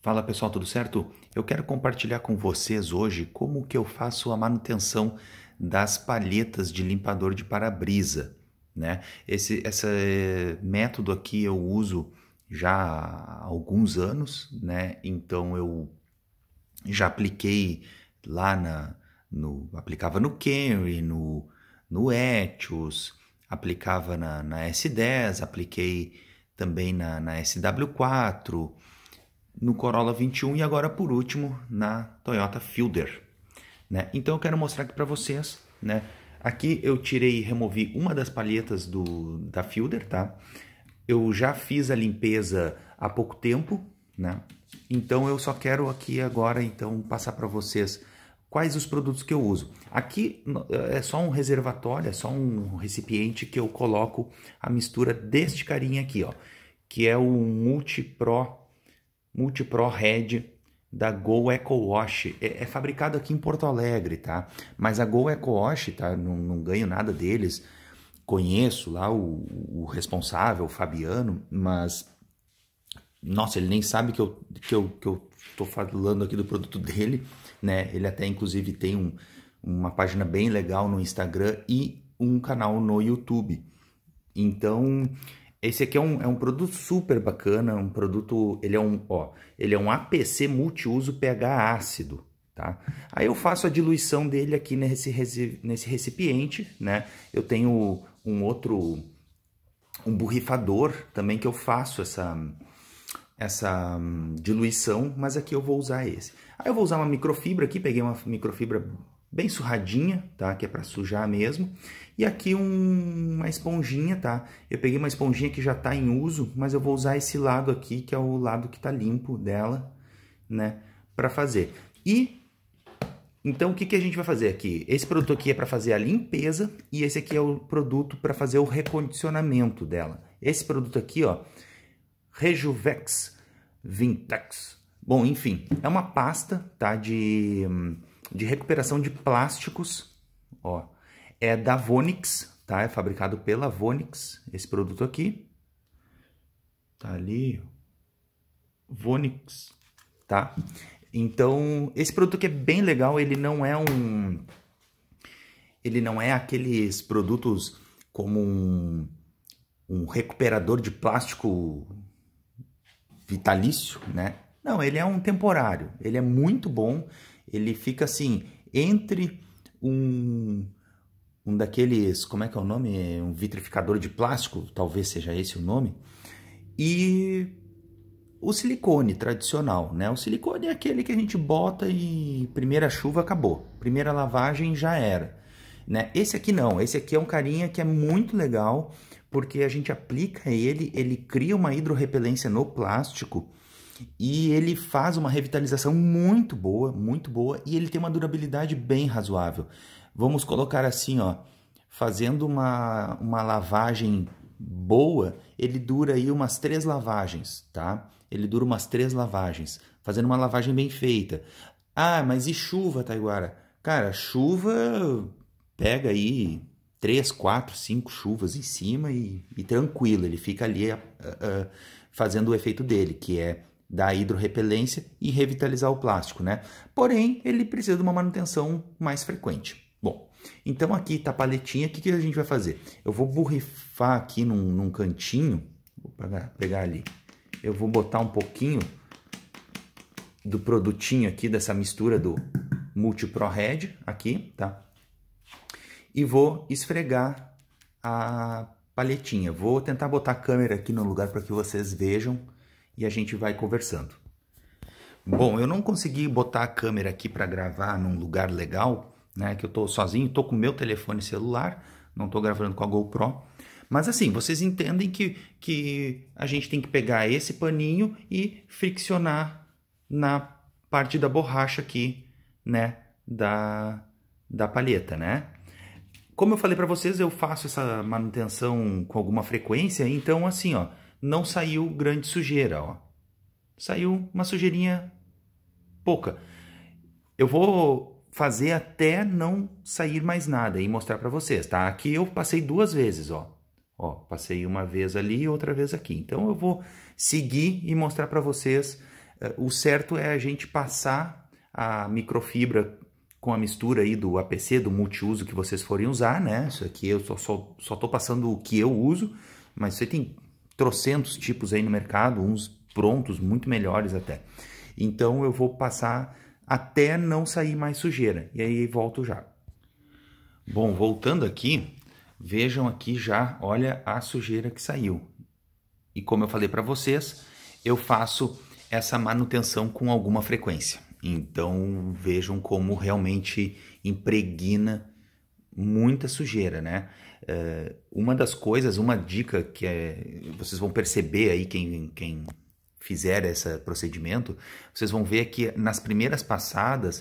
Fala pessoal, tudo certo? Eu quero compartilhar com vocês hoje como que eu faço a manutenção das palhetas de limpador de para-brisa, né? Esse, esse método aqui eu uso já há alguns anos, né? Então eu já apliquei lá na, no, aplicava no carry no, no Etios, aplicava na, na S10, apliquei também na, na SW4, no Corolla 21 e agora por último na Toyota Fielder. Né? Então eu quero mostrar aqui para vocês, né? Aqui eu tirei e removi uma das palhetas do, da Fielder, tá? Eu já fiz a limpeza há pouco tempo, né? Então eu só quero aqui agora então passar para vocês quais os produtos que eu uso. Aqui é só um reservatório, é só um recipiente que eu coloco a mistura deste carinha aqui, ó, que é o Multi Pro Multipro Red da Go Eco Wash. É, é, fabricado aqui em Porto Alegre, tá? Mas a Go Eco Wash, tá? Não, não ganho nada deles. Conheço lá o, o, responsável, o Fabiano, mas. Nossa, ele nem sabe que eu, que, eu, que eu tô falando aqui do produto dele, né? Ele até, inclusive, tem um, uma página bem legal no Instagram e um canal no YouTube. Então, esse aqui é um, é um produto super bacana, um produto, ele é um, ó, ele é um APC multiuso pH ácido, tá? Aí eu faço a diluição dele aqui nesse, nesse recipiente, né? Eu tenho um outro, um borrifador também que eu faço essa, essa hum, diluição, mas aqui eu vou usar esse. Aí eu vou usar uma microfibra aqui, peguei uma microfibra bem surradinha, tá? Que é para sujar mesmo. E aqui um, uma esponjinha, tá? Eu peguei uma esponjinha que já está em uso, mas eu vou usar esse lado aqui, que é o lado que está limpo dela, né? Para fazer. E então, o que, que a gente vai fazer aqui? Esse produto aqui é para fazer a limpeza e esse aqui é o produto para fazer o recondicionamento dela. Esse produto aqui, ó, Rejuvex Vintex. Bom, enfim, é uma pasta, tá, de hum, de recuperação de plásticos, ó, é da Vonix, tá? É fabricado pela Vonix, esse produto aqui. Tá ali, Vonix, tá? Então, esse produto aqui é bem legal, ele não é um... Ele não é aqueles produtos como um, um recuperador de plástico vitalício, né? Não, ele é um temporário, ele é muito bom, ele fica assim, entre um um daqueles, como é que é o nome? É um vitrificador de plástico, talvez seja esse o nome. E o silicone tradicional, né? O silicone é aquele que a gente bota e primeira chuva acabou, primeira lavagem já era, né? Esse aqui não, esse aqui é um carinha que é muito legal, porque a gente aplica ele, ele cria uma hidrorrepelência no plástico e ele faz uma revitalização muito boa, muito boa, e ele tem uma durabilidade bem razoável. Vamos colocar assim, ó, fazendo uma, uma lavagem boa, ele dura aí umas três lavagens, tá? Ele dura umas três lavagens, fazendo uma lavagem bem feita. Ah, mas e chuva, Taiguara? Cara, chuva pega aí três, quatro, cinco chuvas em cima e, e tranquilo, ele fica ali uh, uh, fazendo o efeito dele, que é da hidrorrepelência e revitalizar o plástico, né? Porém, ele precisa de uma manutenção mais frequente. Bom, então aqui tá a paletinha, o que, que a gente vai fazer? Eu vou borrifar aqui num, num cantinho, vou pegar, pegar ali, eu vou botar um pouquinho do produtinho aqui, dessa mistura do Multipro Red aqui, tá? E vou esfregar a paletinha. Vou tentar botar a câmera aqui no lugar para que vocês vejam e a gente vai conversando. Bom, eu não consegui botar a câmera aqui para gravar num lugar legal, né? Que eu estou sozinho, estou com meu telefone celular, não estou gravando com a GoPro. Mas assim, vocês entendem que, que a gente tem que pegar esse paninho e friccionar na parte da borracha aqui, né? Da, da palheta, né? Como eu falei para vocês, eu faço essa manutenção com alguma frequência, então assim, ó, não saiu grande sujeira, ó. Saiu uma sujeirinha pouca. Eu vou fazer até não sair mais nada e mostrar para vocês, tá? Aqui eu passei duas vezes, ó. Ó, passei uma vez ali e outra vez aqui. Então eu vou seguir e mostrar para vocês. Eh, o certo é a gente passar a microfibra com a mistura aí do APC, do multiuso que vocês forem usar, né? Isso aqui eu só, só, só tô passando o que eu uso, mas você tem trocentos tipos aí no mercado, uns prontos, muito melhores até. Então eu vou passar até não sair mais sujeira. E aí volto já. Bom, voltando aqui, vejam aqui já, olha a sujeira que saiu. E como eu falei para vocês, eu faço essa manutenção com alguma frequência. Então vejam como realmente impregna muita sujeira, né? Uh, uma das coisas, uma dica que é, vocês vão perceber aí quem, quem fizer esse procedimento, vocês vão ver que nas primeiras passadas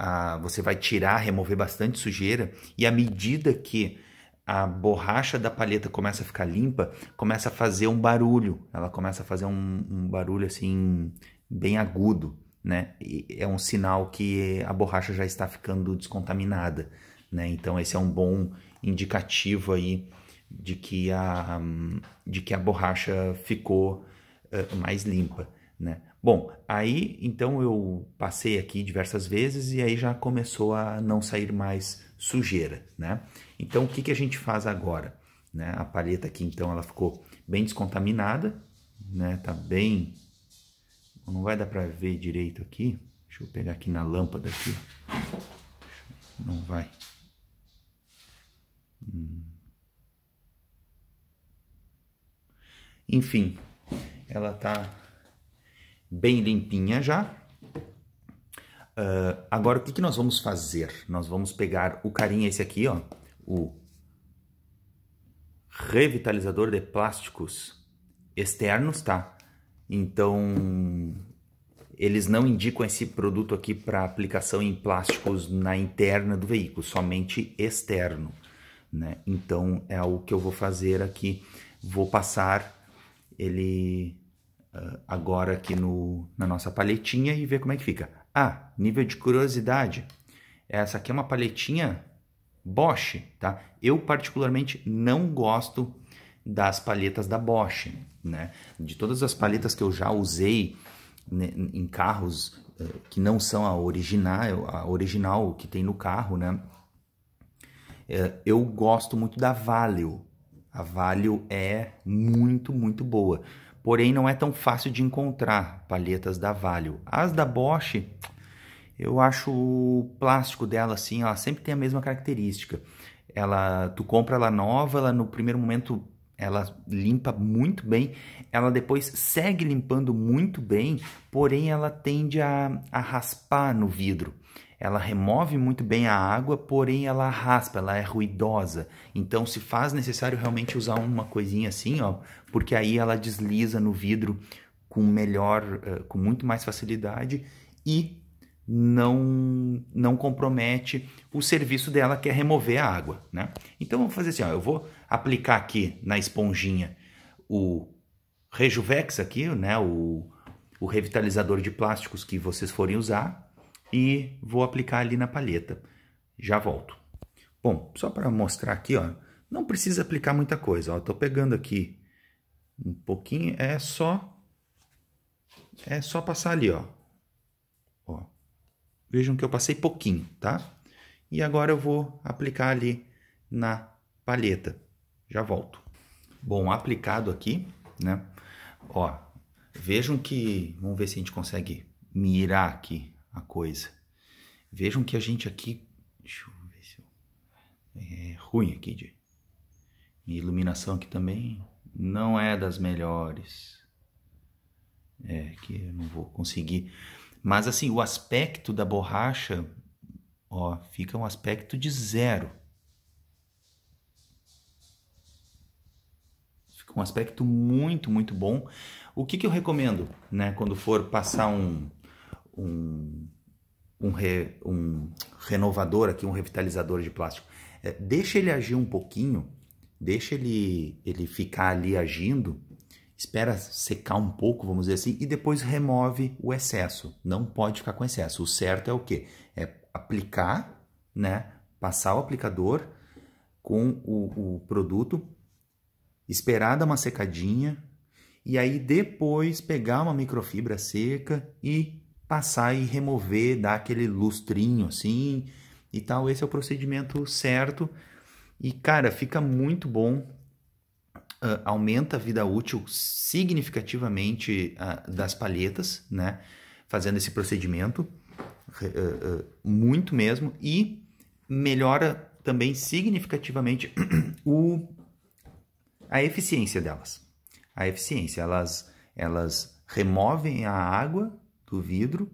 uh, você vai tirar, remover bastante sujeira e à medida que a borracha da palheta começa a ficar limpa, começa a fazer um barulho, ela começa a fazer um, um barulho assim bem agudo, né? E é um sinal que a borracha já está ficando descontaminada. Né? Então esse é um bom indicativo aí de que a, de que a borracha ficou uh, mais limpa. Né? Bom, aí então eu passei aqui diversas vezes e aí já começou a não sair mais sujeira, né? Então o que, que a gente faz agora? Né? A palheta aqui então ela ficou bem descontaminada, né? Tá bem, não vai dar para ver direito aqui. Deixa eu pegar aqui na lâmpada aqui. Não vai. Hum. Enfim, ela tá bem limpinha já. Uh, agora, o que, que nós vamos fazer? Nós vamos pegar o carinha esse aqui, ó, o revitalizador de plásticos externos, tá? Então, eles não indicam esse produto aqui para aplicação em plásticos na interna do veículo, somente externo né? Então é o que eu vou fazer aqui, vou passar ele uh, agora aqui no, na nossa paletinha e ver como é que fica. Ah, nível de curiosidade, essa aqui é uma paletinha Bosch, tá? Eu particularmente não gosto das paletas da Bosch, né? De todas as paletas que eu já usei né, em carros uh, que não são a original, a original que tem no carro, né? É, eu gosto muito da Valeo. A Valeo é muito, muito boa. Porém, não é tão fácil de encontrar palhetas da Valeo. As da Bosch, eu acho o plástico dela assim, ela sempre tem a mesma característica. Ela, tu compra ela nova, ela no primeiro momento ela limpa muito bem, ela depois segue limpando muito bem, porém ela tende a, a raspar no vidro ela remove muito bem a água, porém ela raspa, ela é ruidosa. Então, se faz necessário realmente usar uma coisinha assim, ó, porque aí ela desliza no vidro com melhor, eh, com muito mais facilidade e não não compromete o serviço dela que é remover a água, né? Então vamos fazer assim, ó, eu vou aplicar aqui na esponjinha o Rejuvex aqui, né, o, o revitalizador de plásticos que vocês forem usar, e vou aplicar ali na palheta. Já volto. Bom, só para mostrar aqui, ó, não precisa aplicar muita coisa. Estou pegando aqui um pouquinho, é só, é só passar ali, ó. ó. Vejam que eu passei pouquinho, tá? E agora eu vou aplicar ali na palheta. Já volto. Bom, aplicado aqui, né? Ó, vejam que, vamos ver se a gente consegue mirar aqui a coisa. Vejam que a gente aqui. Deixa eu ver se eu. É ruim aqui de. Iluminação aqui também não é das melhores. É, que eu não vou conseguir. Mas assim, o aspecto da borracha, ó, fica um aspecto de zero. Fica um aspecto muito, muito bom. O que, que eu recomendo, né, quando for passar um, um, um, re, um renovador aqui, um revitalizador de plástico. É, deixa ele agir um pouquinho, deixa ele, ele ficar ali agindo, espera secar um pouco, vamos dizer assim, e depois remove o excesso. Não pode ficar com excesso. O certo é o quê? É aplicar, né? Passar o aplicador com o, o produto, esperar dar uma secadinha e aí depois pegar uma microfibra seca e passar e remover, dar aquele lustrinho assim e tal. Esse é o procedimento certo. E cara, fica muito bom. Uh, aumenta a vida útil significativamente uh, das palhetas, né? Fazendo esse procedimento, uh, muito mesmo, e melhora também significativamente o, a eficiência delas. A eficiência, elas, elas removem a água do vidro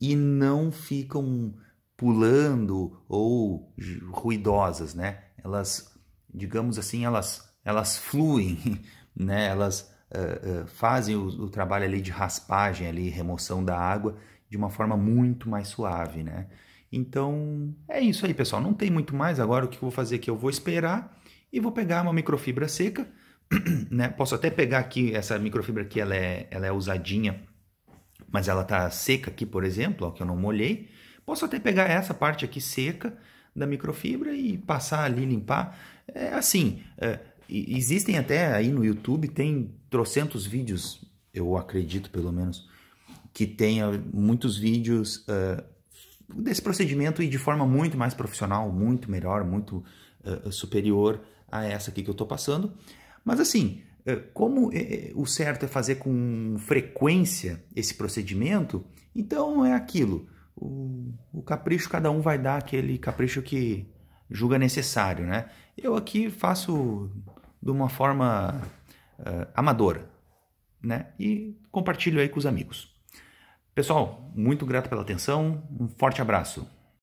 e não ficam pulando ou ruidosas, né? Elas, digamos assim, elas, elas fluem, né? Elas uh, uh, fazem o, o, trabalho ali de raspagem, ali, remoção da água de uma forma muito mais suave, né? Então, é isso aí, pessoal. Não tem muito mais agora. O que eu vou fazer aqui? Eu vou esperar e vou pegar uma microfibra seca, né? Posso até pegar aqui, essa microfibra aqui, ela é, ela é usadinha mas ela está seca aqui, por exemplo, ó, que eu não molhei, posso até pegar essa parte aqui seca da microfibra e passar ali, limpar. É assim, é, existem até aí no YouTube, tem trocentos vídeos, eu acredito pelo menos, que tenha muitos vídeos uh, desse procedimento e de forma muito mais profissional, muito melhor, muito uh, superior a essa aqui que eu estou passando. Mas assim, eh, como eh, eh, o certo é fazer com frequência esse procedimento, então é aquilo. O, o, capricho, cada um vai dar aquele capricho que julga necessário, né? Eu aqui faço de uma forma uh, amadora, né? E compartilho aí com os amigos. Pessoal, muito grato pela atenção, um forte abraço.